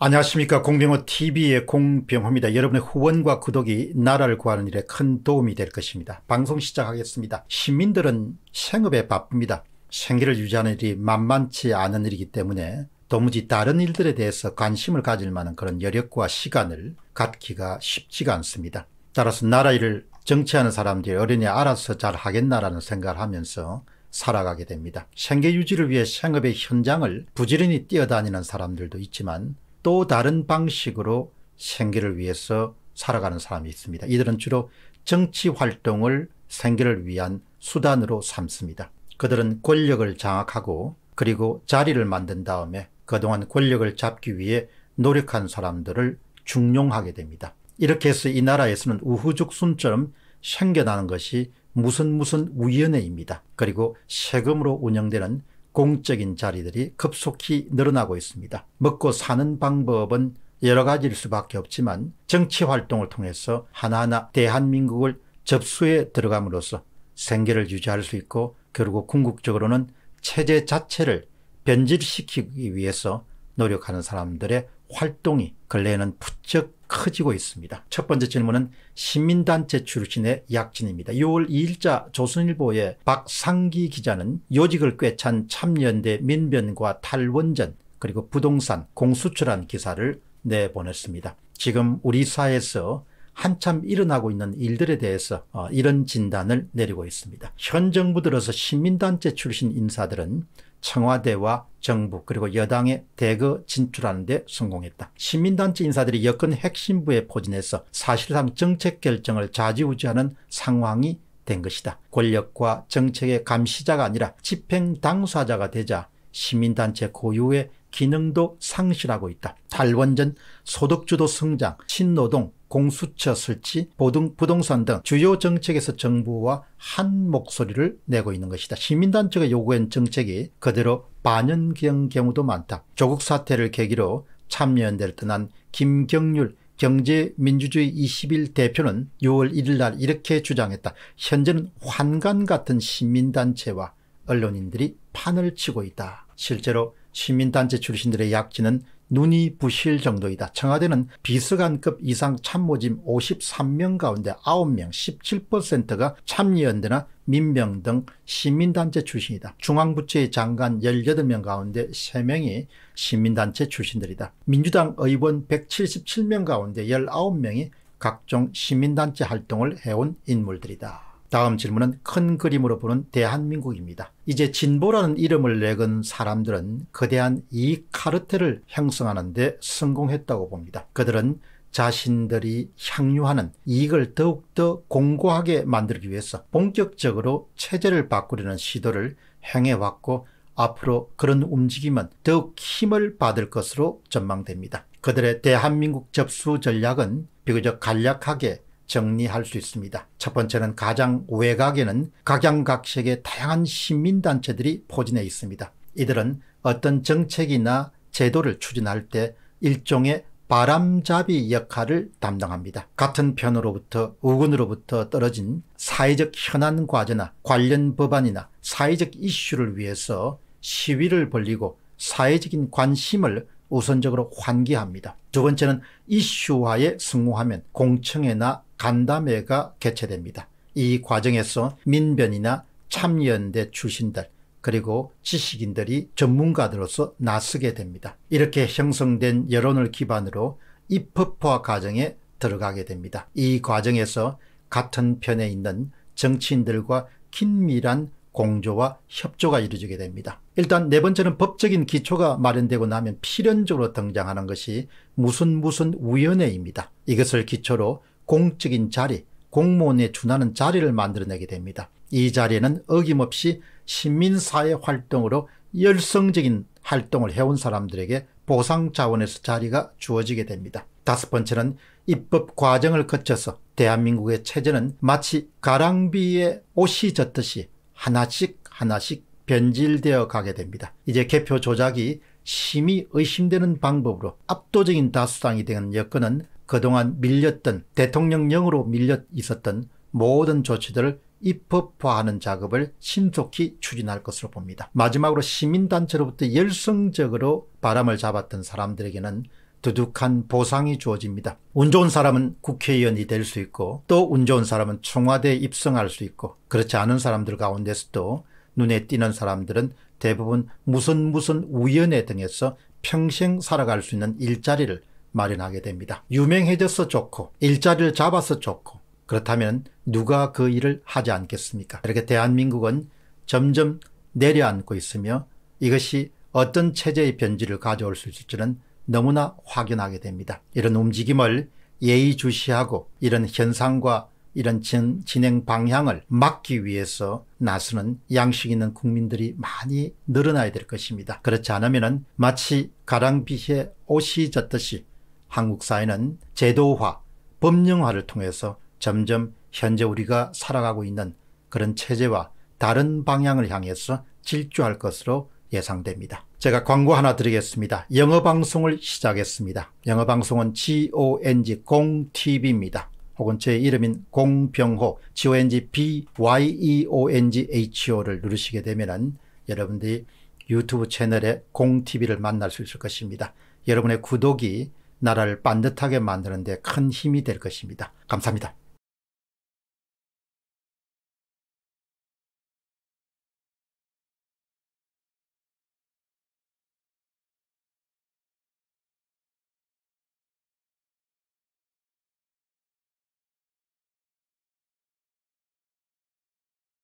안녕하십니까 공병호 TV의 공병호입니다. 여러분의 후원과 구독이 나라를 구하는 일에 큰 도움이 될 것입니다. 방송 시작하겠습니다. 시민들은 생업에 바쁩니다. 생계를 유지하는 일이 만만치 않은 일이기 때문에 도무지 다른 일들에 대해서 관심을 가질 만한 그런 여력과 시간을 갖기가 쉽지가 않습니다. 따라서 나라 일을 정치하는 사람들이 어린이 알아서 잘 하겠나라는 생각을 하면서 살아가게 됩니다. 생계 유지를 위해 생업의 현장을 부지런히 뛰어다니는 사람들도 있지만 또 다른 방식으로 생계를 위해서 살아가는 사람이 있습니다. 이들은 주로 정치 활동을 생계를 위한 수단으로 삼습니다. 그들은 권력을 장악하고 그리고 자리를 만든 다음에 그동안 권력을 잡기 위해 노력한 사람들을 중용하게 됩니다. 이렇게 해서 이 나라에서는 우후죽순처럼 생겨나는 것이 무슨 무슨 우연회입니다. 그리고 세금으로 운영되는 공적인 자리들이 급속히 늘어나고 있습니다. 먹고 사는 방법은 여러 가지일 수밖에 없지만 정치 활동을 통해서 하나하나 대한민국을 접수에 들어감으로써 생계를 유지할 수 있고 결국 궁극적으로는 체제 자체를 변질시키기 위해서 노력하는 사람들의 활동이 근래에는 부쩍 커지고 있습니다. 첫 번째 질문은 시민단체 출신의 약진입니다. 6월 2일자 조선일보의 박상기 기자는 요직을 꿰찬 참여연대 민변과 탈원전 그리고 부동산 공수출한 기사를 내보냈습니다. 지금 우리 사회에서 한참 일어나고 있는 일들에 대해서 어, 이런 진단을 내리고 있습니다. 현 정부 들어서 시민단체 출신 인사들은 청와대와 정부 그리고 여당에 대거 진출하는데 성공했다. 시민단체 인사들이 여권 핵심부에 포진해서 사실상 정책 결정을 좌지우지하는 상황이 된 것이다. 권력과 정책의 감시자가 아니라 집행 당사자가 되자 시민단체 고유의 기능도 상실하고 있다. 탈원전, 소득주도 성장, 신노동, 공수처 설치, 보등, 부동산 등 주요 정책에서 정부와 한 목소리를 내고 있는 것이다. 시민단 측의 요구한 정책이 그대로 반영된 경우도 많다. 조국 사태를 계기로 참여연대를 떠난 김경률 경제민주주의 21 대표는 6월 1일 날 이렇게 주장했다. 현재는 환관 같은 시민단체와 언론인들이 판을 치고 있다. 실제로 시민단체 출신들의 약지는 눈이 부실 정도이다. 청와대는 비서관급 이상 참모진 53명 가운데 9명 17%가 참여연대나 민병 등 시민단체 출신이다. 중앙부처의 장관 18명 가운데 3명이 시민단체 출신들이다. 민주당 의원 177명 가운데 19명이 각종 시민단체 활동을 해온 인물들이다. 다음 질문은 큰 그림으로 보는 대한민국입니다. 이제 진보라는 이름을 내건 사람들은 거대한 이익 카르텔을 형성하는 데 성공했다고 봅니다. 그들은 자신들이 향유하는 이익을 더욱더 공고하게 만들기 위해서 본격적으로 체제를 바꾸려는 시도를 행해왔고 앞으로 그런 움직임은 더욱 힘을 받을 것으로 전망됩니다. 그들의 대한민국 접수 전략은 비교적 간략하게 정리할 수 있습니다. 첫 번째는 가장 외곽에는 각양각색의 다양한 시민단체들이 포진해 있습니다. 이들은 어떤 정책이나 제도를 추진할 때 일종의 바람잡이 역할을 담당합니다. 같은 편으로부터 우군으로부터 떨어진 사회적 현안 과제나 관련 법안이나 사회적 이슈를 위해서 시위를 벌리고 사회적인 관심을 우선적으로 환기합니다. 두 번째는 이슈화에 승호하면 공청회나 간담회가 개최됩니다. 이 과정에서 민변이나 참여연대 출신들 그리고 지식인들이 전문가들로서 나서게 됩니다. 이렇게 형성된 여론을 기반으로 입법화 과정에 들어가게 됩니다. 이 과정에서 같은 편에 있는 정치인들과 긴밀한 공조와 협조가 이루어지게 됩니다. 일단 네 번째는 법적인 기초가 마련되고 나면 필연적으로 등장하는 것이 무슨 무슨 위원회입니다. 이것을 기초로 공적인 자리, 공무원에 준하는 자리를 만들어내게 됩니다. 이 자리에는 어김없이 시민사회 활동으로 열성적인 활동을 해온 사람들에게 보상 자원에서 자리가 주어지게 됩니다. 다섯 번째는 입법 과정을 거쳐서 대한민국의 체제는 마치 가랑비에 옷이 젖듯이 하나씩 하나씩 변질되어 가게 됩니다. 이제 개표 조작이 심히 의심되는 방법으로 압도적인 다수당이 된 여건은 그동안 밀렸던 대통령령으로 밀려 있었던 모든 조치들을 입법화하는 작업을 신속히 추진할 것으로 봅니다. 마지막으로 시민단체로부터 열성적으로 바람을 잡았던 사람들에게는 두둑한 보상이 주어집니다. 운 좋은 사람은 국회의원이 될 수 있고 또 운 좋은 사람은 청와대에 입성할 수 있고 그렇지 않은 사람들 가운데서도 눈에 띄는 사람들은 대부분 무슨 무슨 우연회 등에서 평생 살아갈 수 있는 일자리를 마련하게 됩니다. 유명해져서 좋고 일자리를 잡아서 좋고 그렇다면 누가 그 일을 하지 않겠습니까? 이렇게 대한민국은 점점 내려앉고 있으며 이것이 어떤 체제의 변질을 가져올 수 있을지는 너무나 확연하게 됩니다. 이런 움직임을 예의주시하고 이런 현상과 이런 진, 행 방향을 막기 위해서 나서는 양식 있는 국민들이 많이 늘어나야 될 것입니다. 그렇지 않으면 마치 가랑비에 옷이 젖듯이 한국 사회는 제도화, 법령화를 통해서 점점 현재 우리가 살아가고 있는 그런 체제와 다른 방향을 향해서 질주할 것으로 예상됩니다. 제가 광고 하나 드리겠습니다. 영어 방송을 시작했습니다. 영어 방송은 GONG 공TV입니다. 혹은 제 이름인 공병호 GONG BYEONG HO를 누르시게 되면은 여러분들이 유튜브 채널에 공TV를 만날 수 있을 것입니다. 여러분의 구독이 나라를 반듯하게 만드는 데 큰 힘이 될 것입니다. 감사합니다.